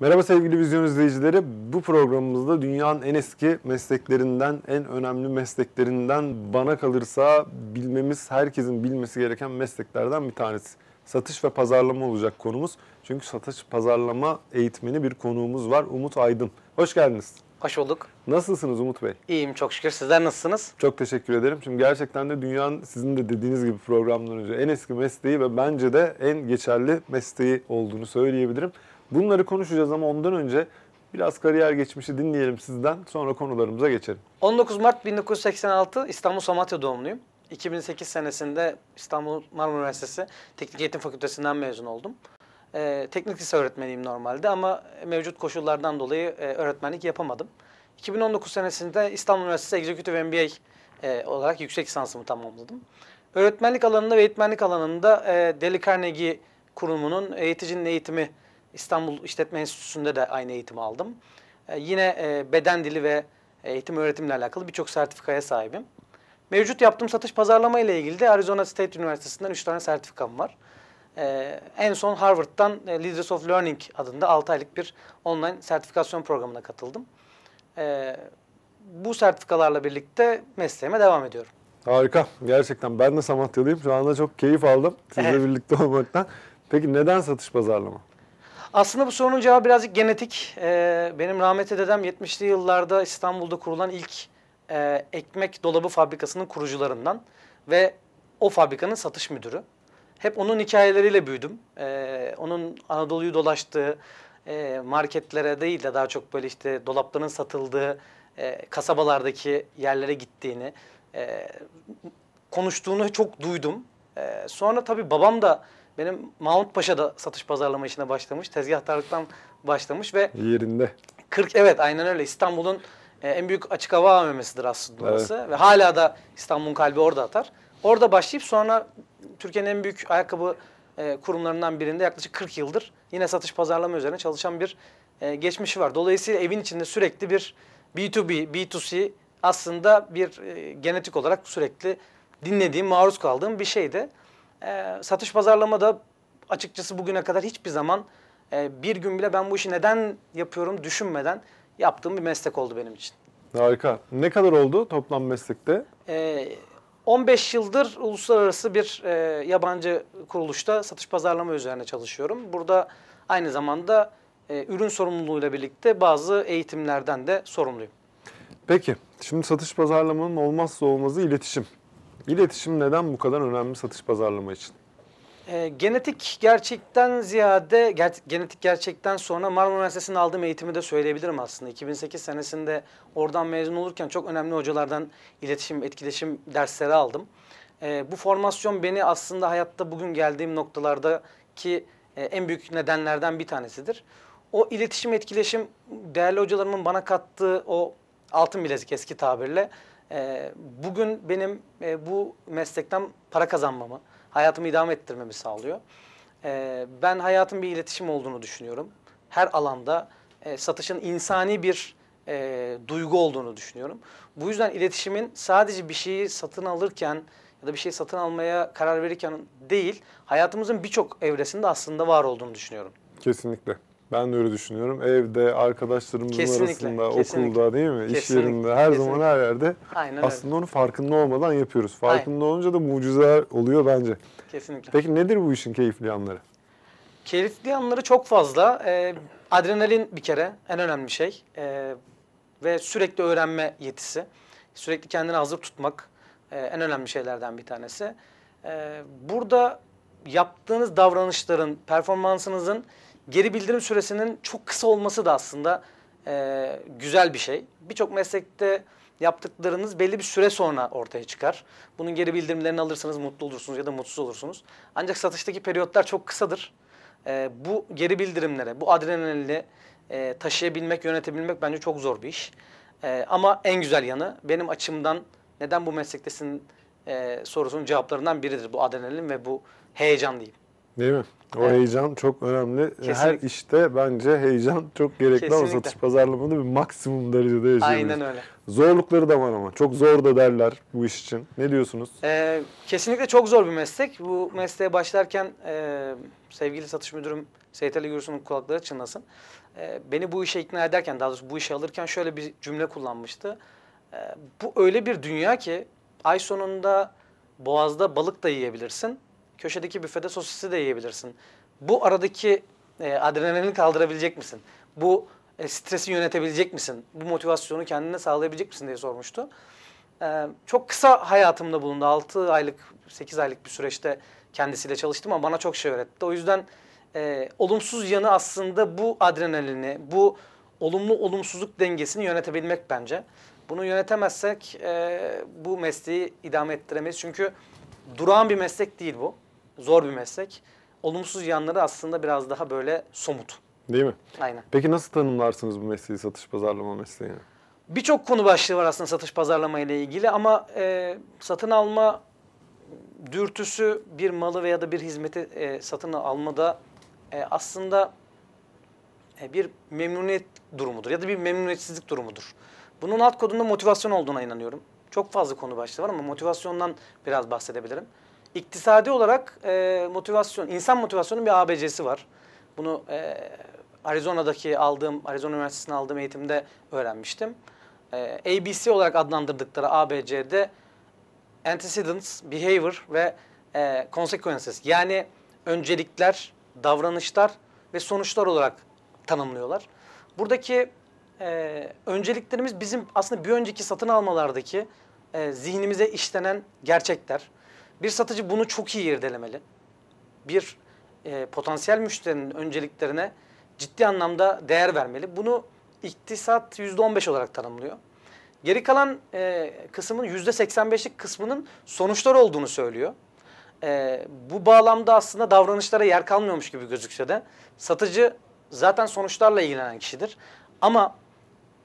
Merhaba sevgili vizyon izleyicileri. Bu programımızda dünyanın en eski mesleklerinden, en önemli mesleklerinden bana kalırsa bilmemiz, herkesin bilmesi gereken mesleklerden bir tanesi. Satış ve pazarlama olacak konumuz. Çünkü satış pazarlama eğitmeni bir konuğumuz var Umut Aydın. Hoş geldiniz. Hoş bulduk. Nasılsınız Umut Bey? İyiyim çok şükür. Sizler nasılsınız? Çok teşekkür ederim. Şimdi gerçekten de dünyanın sizin de dediğiniz gibi programdan önce en eski mesleği ve bence de en geçerli mesleği olduğunu söyleyebilirim. Bunları konuşacağız ama ondan önce biraz kariyer geçmişi dinleyelim sizden. Sonra konularımıza geçelim. 19 Mart 1986 İstanbul Samatya doğumluyum. 2008 senesinde İstanbul Marmara Üniversitesi Teknik Eğitim Fakültesinden mezun oldum. Ee, teknik lise öğretmeniyim normalde ama mevcut koşullardan dolayı e, öğretmenlik yapamadım. 2019 senesinde İstanbul Üniversitesi Executive MBA e, olarak yüksek lisansımı tamamladım. Öğretmenlik alanında ve eğitmenlik alanında e, Deli Carnegie kurumunun eğiticinin eğitimi İstanbul İşletme Enstitüsü'nde de aynı eğitimi aldım. E, yine e, beden dili ve eğitim öğretimle alakalı birçok sertifikaya sahibim. Mevcut yaptığım satış pazarlama ile ilgili de Arizona State Üniversitesi'nden 3 tane sertifikam var. Ee, en son Harvard'dan e, Leaders of Learning adında 6 aylık bir online sertifikasyon programına katıldım. Ee, bu sertifikalarla birlikte mesleğime devam ediyorum. Harika. Gerçekten ben de Samatyalıyım. Şu anda çok keyif aldım sizle birlikte olmaktan. Peki neden satış pazarlama? Aslında bu sorunun cevabı birazcık genetik. Ee, benim rahmetli dedem 70'li yıllarda İstanbul'da kurulan ilk e, ekmek dolabı fabrikasının kurucularından ve o fabrikanın satış müdürü. Hep onun hikayeleriyle büyüdüm. Ee, onun Anadolu'yu dolaştığı e, marketlere değil de daha çok böyle işte dolapların satıldığı e, kasabalardaki yerlere gittiğini e, konuştuğunu çok duydum. E, sonra tabii babam da benim Mahmut Paşa da satış pazarlama işine başlamış. Tezgahtarlıktan başlamış ve yerinde. 40 evet aynen öyle İstanbul'un e, en büyük açık hava AVM'sidir aslında orası ve hala da İstanbul'un kalbi orada atar. Orada başlayıp sonra Türkiye'nin en büyük ayakkabı e, kurumlarından birinde yaklaşık 40 yıldır yine satış pazarlama üzerine çalışan bir e, geçmişi var. Dolayısıyla evin içinde sürekli bir B2B, B2C aslında bir genetik olarak sürekli dinlediğim, maruz kaldığım bir şeydi e, satış pazarlama da açıkçası bugüne kadar hiçbir zaman e, bir gün bile ben bu işi neden yapıyorum düşünmeden yaptığım bir meslek oldu benim için. Harika. Ne kadar oldu toplam meslekte? E, ee, 15 yıldır uluslararası bir e, yabancı kuruluşta satış pazarlama üzerine çalışıyorum. Burada aynı zamanda e, ürün sorumluluğuyla birlikte bazı eğitimlerden de sorumluyum. Peki, şimdi satış pazarlamanın olmazsa olmazı iletişim. İletişim neden bu kadar önemli satış pazarlama için? E, genetik gerçekten ziyade ger genetik gerçekten sonra Marmara Üniversitesi'nin aldığım eğitimi de söyleyebilirim aslında. 2008 senesinde oradan mezun olurken çok önemli hocalardan iletişim, etkileşim dersleri aldım. E, bu formasyon beni aslında hayatta bugün geldiğim noktalardaki e, en büyük nedenlerden bir tanesidir. O iletişim, etkileşim değerli hocalarımın bana kattığı o altın bilezik eski tabirle ee, bugün benim e, bu meslekten para kazanmamı, hayatımı idame ettirmemi sağlıyor. E, ben hayatın bir iletişim olduğunu düşünüyorum. Her alanda e, satışın insani bir e, duygu olduğunu düşünüyorum. Bu yüzden iletişimin sadece bir şeyi satın alırken ya da bir şey satın almaya karar verirken değil, hayatımızın birçok evresinde aslında var olduğunu düşünüyorum. Kesinlikle. Ben de öyle düşünüyorum. Evde, arkadaşlarımızın kesinlikle, arasında, kesinlikle. okulda değil mi? Kesinlikle, İş yerinde, her kesinlikle. zaman her yerde. Aynen aslında öyle. onu farkında olmadan yapıyoruz. Farkında Aynen. olunca da mucizeler oluyor bence. Kesinlikle. Peki nedir bu işin keyifli yanları? Keyifli yanları çok fazla. Ee, adrenalin bir kere en önemli şey. Ee, ve sürekli öğrenme yetisi. Sürekli kendini hazır tutmak e, en önemli şeylerden bir tanesi. Ee, burada yaptığınız davranışların, performansınızın geri bildirim süresinin çok kısa olması da aslında e, güzel bir şey. Birçok meslekte yaptıklarınız belli bir süre sonra ortaya çıkar. Bunun geri bildirimlerini alırsanız mutlu olursunuz ya da mutsuz olursunuz. Ancak satıştaki periyotlar çok kısadır. E, bu geri bildirimlere, bu adrenalinle e, taşıyabilmek, yönetebilmek bence çok zor bir iş. E, ama en güzel yanı benim açımdan neden bu meslektesin e, sorusunun cevaplarından biridir bu adrenalin ve bu heyecan diyeyim. Değil mi? O evet. heyecan çok önemli. E, kesinlikle. Her işte bence heyecan çok gerekli ama satış pazarlamada bir maksimum derecede yaşıyoruz. Aynen öyle. Zorlukları da var ama. Çok zor da derler bu iş için. Ne diyorsunuz? Ee, kesinlikle çok zor bir meslek. Bu mesleğe başlarken e, sevgili satış müdürüm Seyit Ali Gürsun'un kulakları çınlasın. E, beni bu işe ikna ederken, daha doğrusu bu işe alırken şöyle bir cümle kullanmıştı. E, bu öyle bir dünya ki ay sonunda boğazda balık da yiyebilirsin köşedeki büfede sosisi de yiyebilirsin. Bu aradaki e, adrenalini kaldırabilecek misin? Bu e, stresi yönetebilecek misin? Bu motivasyonu kendine sağlayabilecek misin diye sormuştu. E, çok kısa hayatımda bulundu. 6 aylık, 8 aylık bir süreçte kendisiyle çalıştım ama bana çok şey öğretti. O yüzden e, olumsuz yanı aslında bu adrenalini, bu olumlu olumsuzluk dengesini yönetebilmek bence. Bunu yönetemezsek e, bu mesleği idame ettiremeyiz. Çünkü durağan bir meslek değil bu zor bir meslek. Olumsuz yanları aslında biraz daha böyle somut. Değil mi? Aynen. Peki nasıl tanımlarsınız bu mesleği, satış pazarlama mesleğini? Birçok konu başlığı var aslında satış pazarlama ile ilgili ama e, satın alma dürtüsü bir malı veya da bir hizmeti e, satın almada e, aslında e, bir memnuniyet durumudur ya da bir memnuniyetsizlik durumudur. Bunun alt kodunda motivasyon olduğuna inanıyorum. Çok fazla konu başlığı var ama motivasyondan biraz bahsedebilirim. İktisadi olarak e, motivasyon, insan motivasyonunun bir ABC'si var. Bunu e, Arizona'daki aldığım, Arizona Üniversitesi'nde aldığım eğitimde öğrenmiştim. E, ABC olarak adlandırdıkları ABC'de antecedents, behavior ve e, consequences yani öncelikler, davranışlar ve sonuçlar olarak tanımlıyorlar. Buradaki e, önceliklerimiz bizim aslında bir önceki satın almalardaki e, zihnimize işlenen gerçekler. Bir satıcı bunu çok iyi irdelemeli. Bir e, potansiyel müşterinin önceliklerine ciddi anlamda değer vermeli. Bunu iktisat %15 olarak tanımlıyor. Geri kalan e, kısmın %85'lik kısmının sonuçlar olduğunu söylüyor. E, bu bağlamda aslında davranışlara yer kalmıyormuş gibi gözükse de satıcı zaten sonuçlarla ilgilenen kişidir. Ama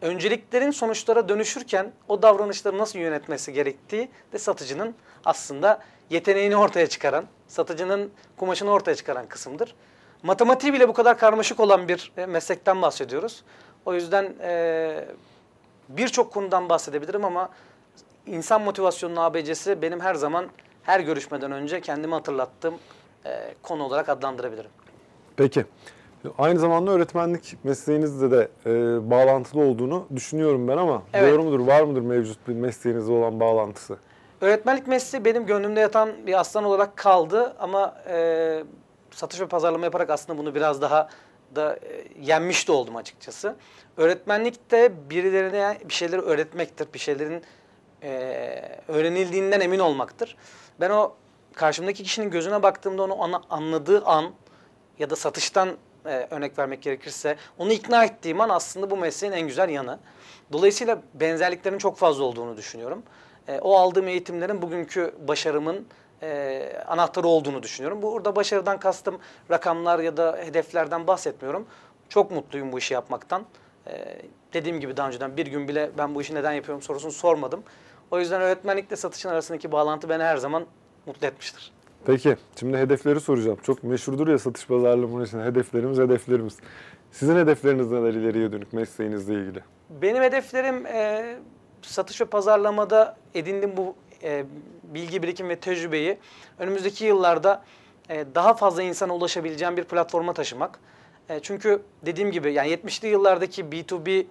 önceliklerin sonuçlara dönüşürken o davranışları nasıl yönetmesi gerektiği de satıcının aslında yeteneğini ortaya çıkaran, satıcının kumaşını ortaya çıkaran kısımdır. Matematiği bile bu kadar karmaşık olan bir e, meslekten bahsediyoruz. O yüzden e, birçok konudan bahsedebilirim ama insan motivasyonunun ABC'si benim her zaman her görüşmeden önce kendimi hatırlattığım e, konu olarak adlandırabilirim. Peki. Aynı zamanda öğretmenlik mesleğinizle de e, bağlantılı olduğunu düşünüyorum ben ama evet. doğru mudur, var mıdır mevcut bir mesleğinizle olan bağlantısı? Öğretmenlik mesleği benim gönlümde yatan bir aslan olarak kaldı ama e, satış ve pazarlama yaparak aslında bunu biraz daha da e, yenmiş de oldum açıkçası. Öğretmenlik de birilerine bir şeyleri öğretmektir, bir şeylerin e, öğrenildiğinden emin olmaktır. Ben o karşımdaki kişinin gözüne baktığımda onu ana, anladığı an ya da satıştan e, örnek vermek gerekirse onu ikna ettiğim an aslında bu mesleğin en güzel yanı. Dolayısıyla benzerliklerin çok fazla olduğunu düşünüyorum e, o aldığım eğitimlerin bugünkü başarımın e, anahtarı olduğunu düşünüyorum. Burada başarıdan kastım rakamlar ya da hedeflerden bahsetmiyorum. Çok mutluyum bu işi yapmaktan. E, dediğim gibi daha önceden bir gün bile ben bu işi neden yapıyorum sorusunu sormadım. O yüzden öğretmenlikle satışın arasındaki bağlantı beni her zaman mutlu etmiştir. Peki, şimdi hedefleri soracağım. Çok meşhurdur ya satış pazarlamanın için hedeflerimiz hedeflerimiz. Sizin hedefleriniz neler ileriye dönük mesleğinizle ilgili? Benim hedeflerim e, satış ve pazarlamada edindiğim bu e, bilgi birikim ve tecrübeyi önümüzdeki yıllarda e, daha fazla insana ulaşabileceğim bir platforma taşımak. E, çünkü dediğim gibi yani 70'li yıllardaki B2B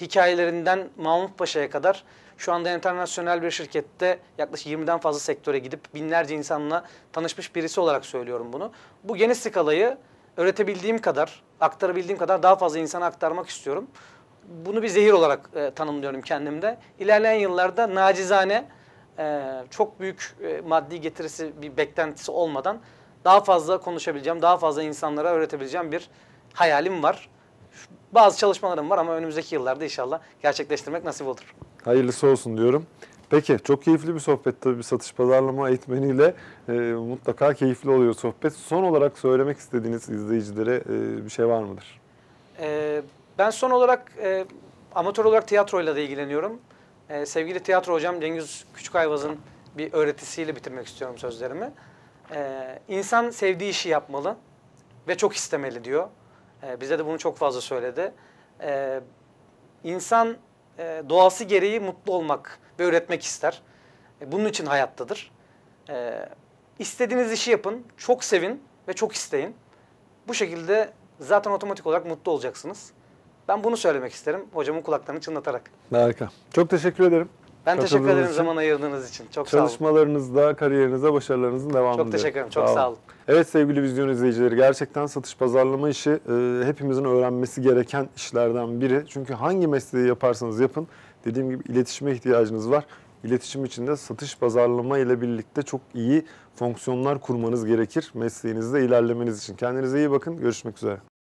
hikayelerinden Mahmut Paşa'ya kadar şu anda internasyonel bir şirkette yaklaşık 20'den fazla sektöre gidip binlerce insanla tanışmış birisi olarak söylüyorum bunu. Bu geniş skalayı öğretebildiğim kadar, aktarabildiğim kadar daha fazla insana aktarmak istiyorum bunu bir zehir olarak e, tanımlıyorum kendimde. İlerleyen yıllarda nacizane e, çok büyük e, maddi getirisi bir beklentisi olmadan daha fazla konuşabileceğim, daha fazla insanlara öğretebileceğim bir hayalim var. Bazı çalışmalarım var ama önümüzdeki yıllarda inşallah gerçekleştirmek nasip olur. Hayırlısı olsun diyorum. Peki çok keyifli bir sohbet tabii satış pazarlama eğitmeniyle e, mutlaka keyifli oluyor sohbet. Son olarak söylemek istediğiniz izleyicilere e, bir şey var mıdır? E, ben son olarak e, amatör olarak tiyatroyla da ilgileniyorum. E, sevgili tiyatro hocam Cengiz Küçükayvaz'ın bir öğretisiyle bitirmek istiyorum sözlerimi. E, insan sevdiği işi yapmalı ve çok istemeli diyor. E, bize de bunu çok fazla söyledi. E, insan e, doğası gereği mutlu olmak ve üretmek ister. E, bunun için hayattadır. E, istediğiniz işi yapın, çok sevin ve çok isteyin. Bu şekilde zaten otomatik olarak mutlu olacaksınız. Ben bunu söylemek isterim hocamın kulaklarını çınlatarak. Harika. Çok teşekkür ederim. Ben teşekkür ederim için. zaman ayırdığınız için. Çok Çalışmalarınızda, kariyerinizde başarılarınızın devamını Çok teşekkür ederim. Çok sağ, sağ olun. Evet sevgili vizyon izleyicileri gerçekten satış pazarlama işi e, hepimizin öğrenmesi gereken işlerden biri. Çünkü hangi mesleği yaparsanız yapın dediğim gibi iletişime ihtiyacınız var. İletişim içinde satış pazarlama ile birlikte çok iyi fonksiyonlar kurmanız gerekir mesleğinizde ilerlemeniz için. Kendinize iyi bakın. Görüşmek üzere.